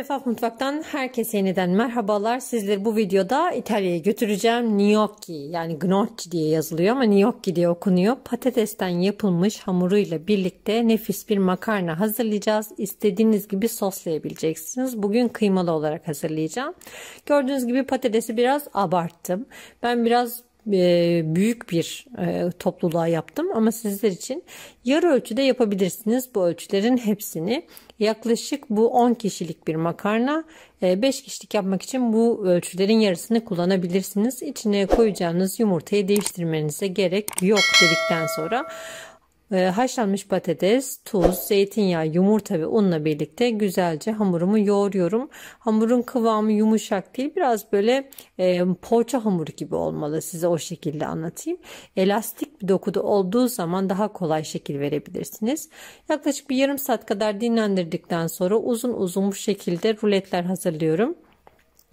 Şeffaf Mutfak'tan herkese yeniden merhabalar. Sizleri bu videoda İtalya'ya götüreceğim. Gnocchi yani gnocchi diye yazılıyor ama gnocchi diye okunuyor. Patatesten yapılmış hamuruyla birlikte nefis bir makarna hazırlayacağız. İstediğiniz gibi soslayabileceksiniz. Bugün kıymalı olarak hazırlayacağım. Gördüğünüz gibi patatesi biraz abarttım. Ben biraz e, büyük bir e, topluluğa yaptım ama sizler için yarı ölçüde yapabilirsiniz bu ölçülerin hepsini. Yaklaşık bu 10 kişilik bir makarna 5 e, kişilik yapmak için bu ölçülerin yarısını kullanabilirsiniz. içine koyacağınız yumurtayı değiştirmenize gerek yok dedikten sonra ee, haşlanmış patates, tuz, zeytinyağı, yumurta ve unla birlikte güzelce hamurumu yoğuruyorum. Hamurun kıvamı yumuşak değil biraz böyle e, poğaça hamuru gibi olmalı size o şekilde anlatayım. Elastik bir dokuda olduğu zaman daha kolay şekil verebilirsiniz. Yaklaşık bir yarım saat kadar dinlendirdikten sonra uzun uzun bu şekilde ruletler hazırlıyorum.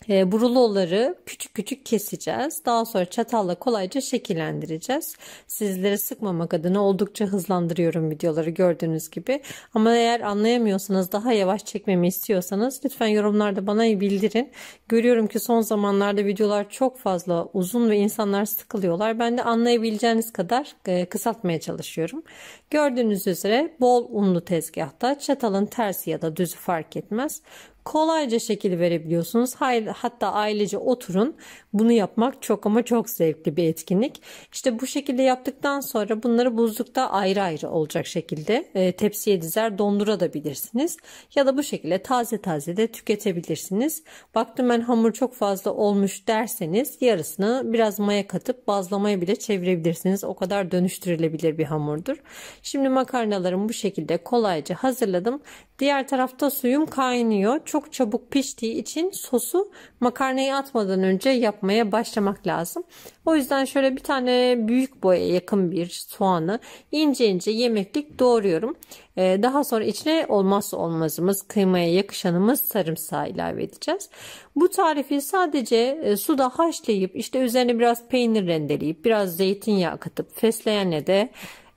E, ee, bu ruloları küçük küçük keseceğiz. Daha sonra çatalla kolayca şekillendireceğiz. Sizleri sıkmamak adına oldukça hızlandırıyorum videoları gördüğünüz gibi. Ama eğer anlayamıyorsanız daha yavaş çekmemi istiyorsanız lütfen yorumlarda bana bildirin. Görüyorum ki son zamanlarda videolar çok fazla uzun ve insanlar sıkılıyorlar. Ben de anlayabileceğiniz kadar e, kısaltmaya çalışıyorum. Gördüğünüz üzere bol unlu tezgahta çatalın tersi ya da düzü fark etmez kolayca şekil verebiliyorsunuz. Hatta ailece oturun. Bunu yapmak çok ama çok zevkli bir etkinlik. İşte bu şekilde yaptıktan sonra bunları buzlukta ayrı ayrı olacak şekilde e, tepsiye dizer dondurabilirsiniz. Ya da bu şekilde taze taze de tüketebilirsiniz. Baktım ben hamur çok fazla olmuş derseniz yarısını biraz maya katıp bazlamaya bile çevirebilirsiniz. O kadar dönüştürülebilir bir hamurdur. Şimdi makarnalarımı bu şekilde kolayca hazırladım. Diğer tarafta suyum kaynıyor. Çok çok çabuk piştiği için sosu makarnayı atmadan önce yapmaya başlamak lazım. O yüzden şöyle bir tane büyük boya yakın bir soğanı ince ince yemeklik doğruyorum. Ee, daha sonra içine olmazsa olmazımız kıymaya yakışanımız sarımsağı ilave edeceğiz. Bu tarifi sadece e, suda haşlayıp işte üzerine biraz peynir rendeleyip biraz zeytinyağı katıp fesleğenle de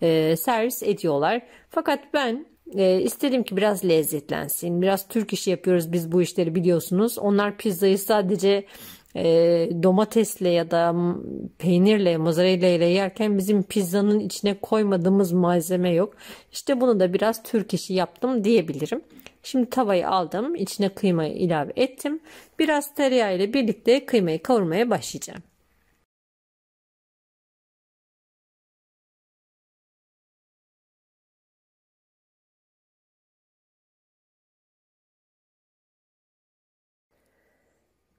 e, servis ediyorlar. Fakat ben e, istedim ki biraz lezzetlensin. Biraz Türk işi yapıyoruz biz bu işleri biliyorsunuz. Onlar pizzayı sadece e, domatesle ya da peynirle, mozzarella ile yerken bizim pizzanın içine koymadığımız malzeme yok. İşte bunu da biraz Türk işi yaptım diyebilirim. Şimdi tavayı aldım. içine kıymayı ilave ettim. Biraz tereyağı ile birlikte kıymayı kavurmaya başlayacağım.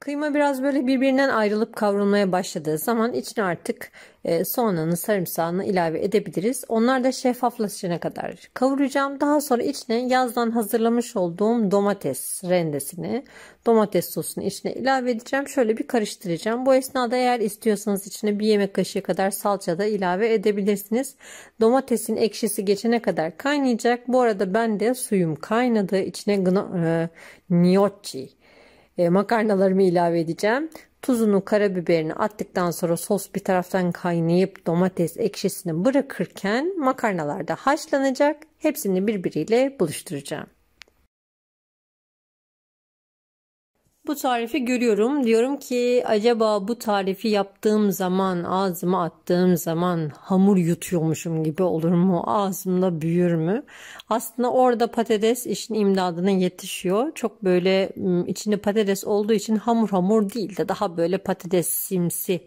Kıyma biraz böyle birbirinden ayrılıp kavrulmaya başladığı zaman içine artık e, soğanını sarımsağını ilave edebiliriz. Onlar da şeffaflaşana kadar kavuracağım. Daha sonra içine yazdan hazırlamış olduğum domates rendesini, domates sosunu içine ilave edeceğim. Şöyle bir karıştıracağım. Bu esnada eğer istiyorsanız içine bir yemek kaşığı kadar salça da ilave edebilirsiniz. Domatesin ekşisi geçene kadar kaynayacak. Bu arada ben de suyum kaynadı. İçine e, gnocchi e, makarnalarımı ilave edeceğim. Tuzunu, karabiberini attıktan sonra sos bir taraftan kaynayıp domates ekşisini bırakırken makarnalar da haşlanacak. Hepsini birbiriyle buluşturacağım. Bu tarifi görüyorum. Diyorum ki acaba bu tarifi yaptığım zaman, ağzıma attığım zaman hamur yutuyormuşum gibi olur mu? Ağzımda büyür mü? Aslında orada patates işin imdadına yetişiyor. Çok böyle içinde patates olduğu için hamur hamur değil de daha böyle patates simsi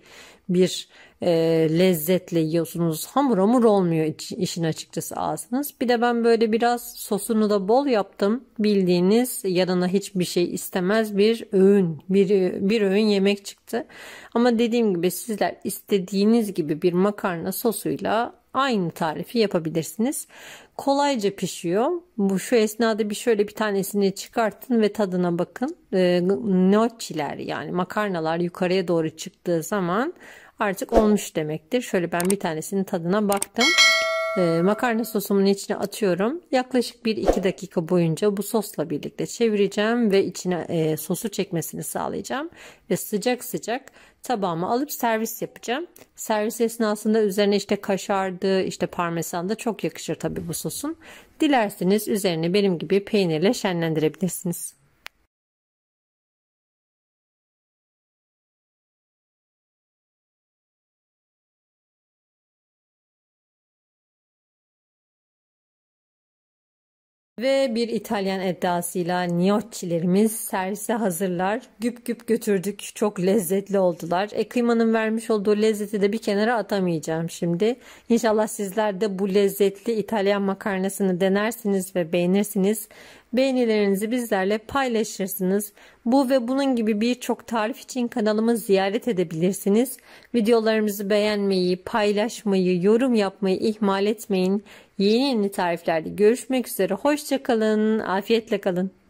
bir e, lezzetle yiyorsunuz. Hamur hamur olmuyor iç, işin açıkçası ağzınız. Bir de ben böyle biraz sosunu da bol yaptım. Bildiğiniz yanına hiçbir şey istemez bir öğün, bir, bir öğün yemek çıktı. Ama dediğim gibi sizler istediğiniz gibi bir makarna sosuyla Aynı tarifi yapabilirsiniz. Kolayca pişiyor. Bu şu esnada bir şöyle bir tanesini çıkartın ve tadına bakın. E, ee, nocciler yani makarnalar yukarıya doğru çıktığı zaman artık olmuş demektir. Şöyle ben bir tanesinin tadına baktım e, makarna sosumun içine atıyorum. Yaklaşık 1-2 dakika boyunca bu sosla birlikte çevireceğim ve içine e, sosu çekmesini sağlayacağım. Ve sıcak sıcak tabağıma alıp servis yapacağım. Servis esnasında üzerine işte kaşardı, işte parmesan da çok yakışır tabii bu sosun. Dilerseniz üzerine benim gibi peynirle şenlendirebilirsiniz. Ve bir İtalyan edasıyla gnocchilerimiz servise hazırlar. Güp güp götürdük. Çok lezzetli oldular. E kıymanın vermiş olduğu lezzeti de bir kenara atamayacağım şimdi. İnşallah sizler de bu lezzetli İtalyan makarnasını denersiniz ve beğenirsiniz beğenilerinizi bizlerle paylaşırsınız. Bu ve bunun gibi birçok tarif için kanalımı ziyaret edebilirsiniz. Videolarımızı beğenmeyi, paylaşmayı, yorum yapmayı ihmal etmeyin. Yeni yeni tariflerde görüşmek üzere. Hoşçakalın, afiyetle kalın.